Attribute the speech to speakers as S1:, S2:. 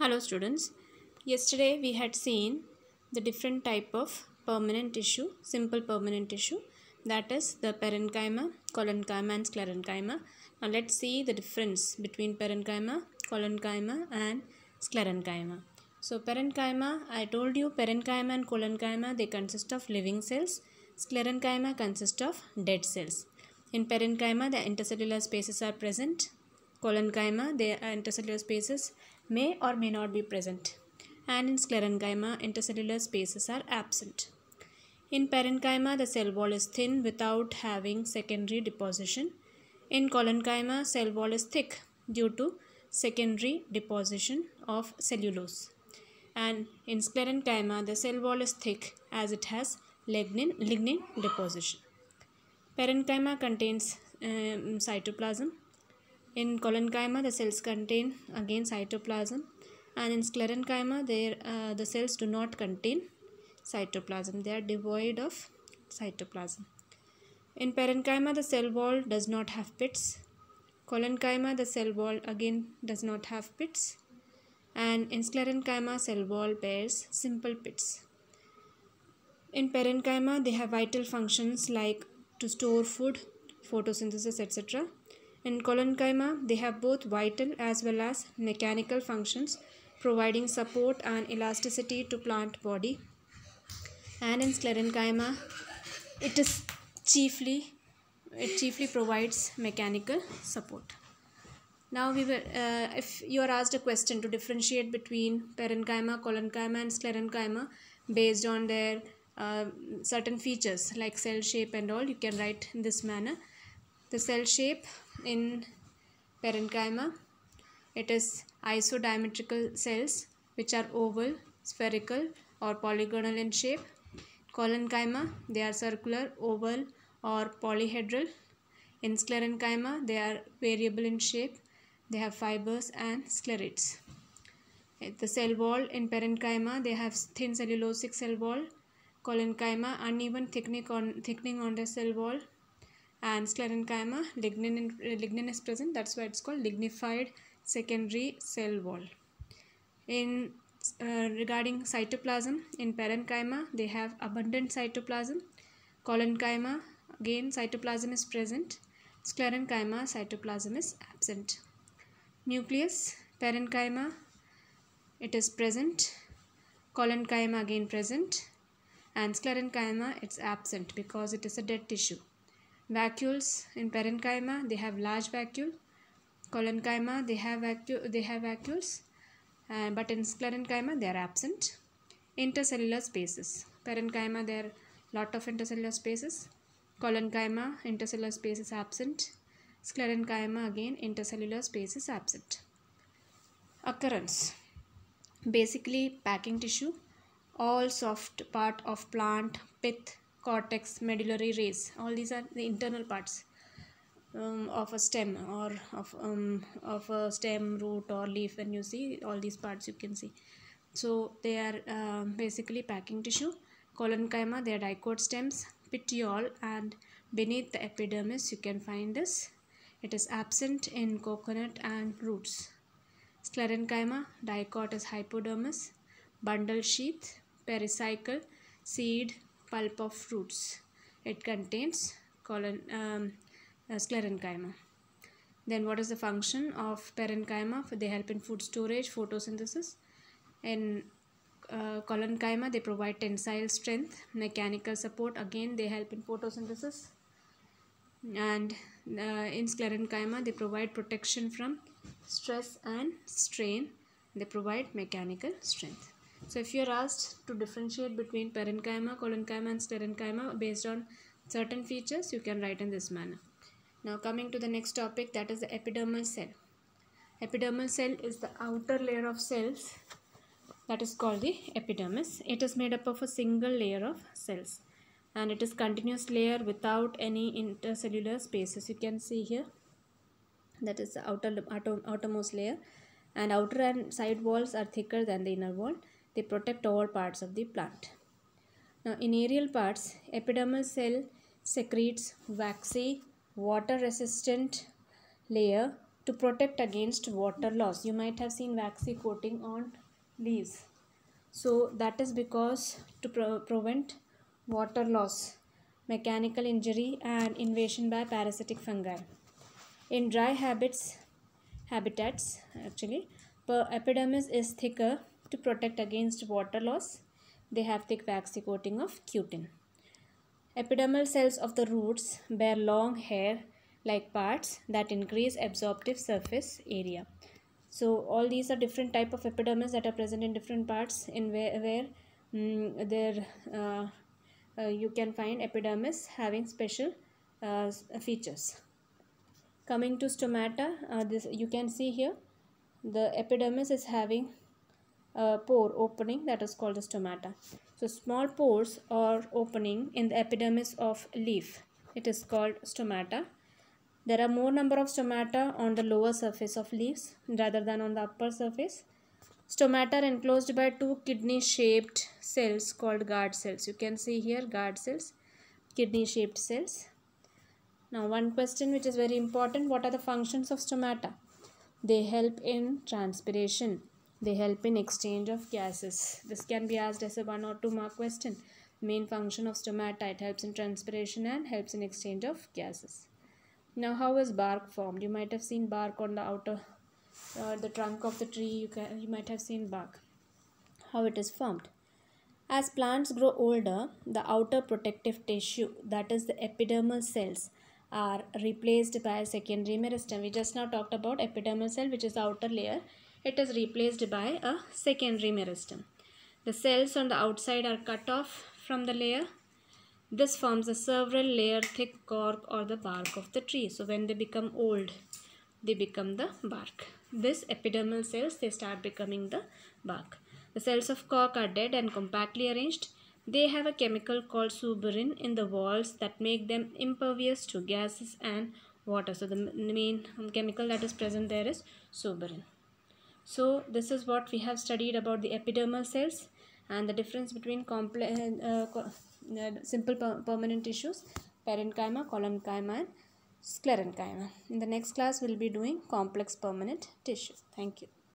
S1: Hello students, yesterday we had seen the different type of permanent tissue, simple permanent tissue that is the parenchyma, colenchyma, and sclerenchyma. Now let's see the difference between parenchyma, colenchyma, and sclerenchyma. So parenchyma, I told you parenchyma and colenchyma they consist of living cells, sclerenchyma consist of dead cells. In parenchyma the intercellular spaces are present, colonchyma are intercellular spaces may or may not be present. And in sclerenchyma, intercellular spaces are absent. In parenchyma, the cell wall is thin without having secondary deposition. In collenchyma, cell wall is thick due to secondary deposition of cellulose. And in sclerenchyma, the cell wall is thick as it has lignin, lignin deposition. Parenchyma contains um, cytoplasm in colenchyma, the cells contain again cytoplasm and in sclerenchyma, there, uh, the cells do not contain cytoplasm. They are devoid of cytoplasm. In parenchyma, the cell wall does not have pits. Colenchyma, the cell wall again does not have pits. And in sclerenchyma, cell wall bears simple pits. In parenchyma, they have vital functions like to store food, photosynthesis, etc. In colonchyma, they have both vital as well as mechanical functions, providing support and elasticity to plant body. And in sclerenchyma, it is chiefly it chiefly provides mechanical support. Now, we will, uh, if you are asked a question to differentiate between parenchyma, colonchyma, and sclerenchyma based on their uh, certain features like cell shape and all, you can write in this manner the cell shape in parenchyma it is isodiametrical cells which are oval spherical or polygonal in shape collenchyma they are circular oval or polyhedral in sclerenchyma they are variable in shape they have fibers and sclerates the cell wall in parenchyma they have thin cellulosic cell wall collenchyma uneven thickening on thickening on the cell wall and sclerenchyma lignin lignin is present that's why it's called lignified secondary cell wall in uh, regarding cytoplasm in parenchyma they have abundant cytoplasm colonchyma again cytoplasm is present sclerenchyma cytoplasm is absent nucleus parenchyma it is present colonchyma again present and sclerenchyma it's absent because it is a dead tissue Vacuoles in parenchyma, they have large vacuole. Collenchyma, they have, vacu they have vacuoles. Uh, but in sclerenchyma, they are absent. Intercellular spaces. Parenchyma, there are lot of intercellular spaces. Collenchyma, intercellular space is absent. Sclerenchyma, again, intercellular space is absent. Occurrence. Basically, packing tissue all soft part of plant pith cortex medullary rays all these are the internal parts um, of a stem or of um, of a stem root or leaf when you see all these parts you can see so they are uh, basically packing tissue colonchyma they are dicot stems petiole and beneath the epidermis you can find this it is absent in coconut and roots sclerenchyma dicot is hypodermis bundle sheath pericycle seed pulp of fruits. It contains colon, um, uh, sclerenchyma. Then what is the function of parenchyma? They help in food storage, photosynthesis. In uh, coloncyma, they provide tensile strength, mechanical support. Again, they help in photosynthesis. And uh, in sclerenchyma, they provide protection from stress and strain. They provide mechanical strength. So if you are asked to differentiate between parenchyma, collenchyma and sterenchyma based on certain features, you can write in this manner. Now coming to the next topic that is the epidermal cell. Epidermal cell is the outer layer of cells that is called the epidermis. It is made up of a single layer of cells and it is continuous layer without any intercellular spaces. You can see here that is the outer, outer outermost layer and outer and side walls are thicker than the inner wall they protect all parts of the plant. Now in aerial parts, epidermal cell secretes waxy water resistant layer to protect against water loss. You might have seen waxy coating on leaves. So that is because to prevent water loss, mechanical injury and invasion by parasitic fungi. In dry habits, habitats actually, epidermis is thicker to protect against water loss. They have thick waxy coating of cutin. Epidermal cells of the roots bear long hair like parts that increase absorptive surface area. So all these are different type of epidermis that are present in different parts in where, where mm, there uh, uh, you can find epidermis having special uh, features. Coming to stomata, uh, this you can see here the epidermis is having pore opening that is called as stomata. So small pores or opening in the epidermis of leaf. It is called stomata. There are more number of stomata on the lower surface of leaves rather than on the upper surface. Stomata are enclosed by two kidney-shaped cells called guard cells. You can see here guard cells, kidney-shaped cells. Now one question which is very important, what are the functions of stomata? They help in transpiration. They help in exchange of gases. This can be asked as a one or two mark question. Main function of stomata, it helps in transpiration and helps in exchange of gases. Now how is bark formed? You might have seen bark on the outer, uh, the trunk of the tree, you, can, you might have seen bark. How it is formed? As plants grow older, the outer protective tissue, that is the epidermal cells, are replaced by a secondary meristem. We just now talked about epidermal cell, which is the outer layer it is replaced by a secondary meristem. The cells on the outside are cut off from the layer. This forms a several layer thick cork or the bark of the tree. So when they become old, they become the bark. This epidermal cells, they start becoming the bark. The cells of cork are dead and compactly arranged. They have a chemical called suberin in the walls that make them impervious to gases and water. So the main chemical that is present there is suberin. So this is what we have studied about the epidermal cells and the difference between complex, uh, uh, simple per permanent tissues, parenchyma, columchyma and sclerenchyma. In the next class, we'll be doing complex permanent tissues. Thank you.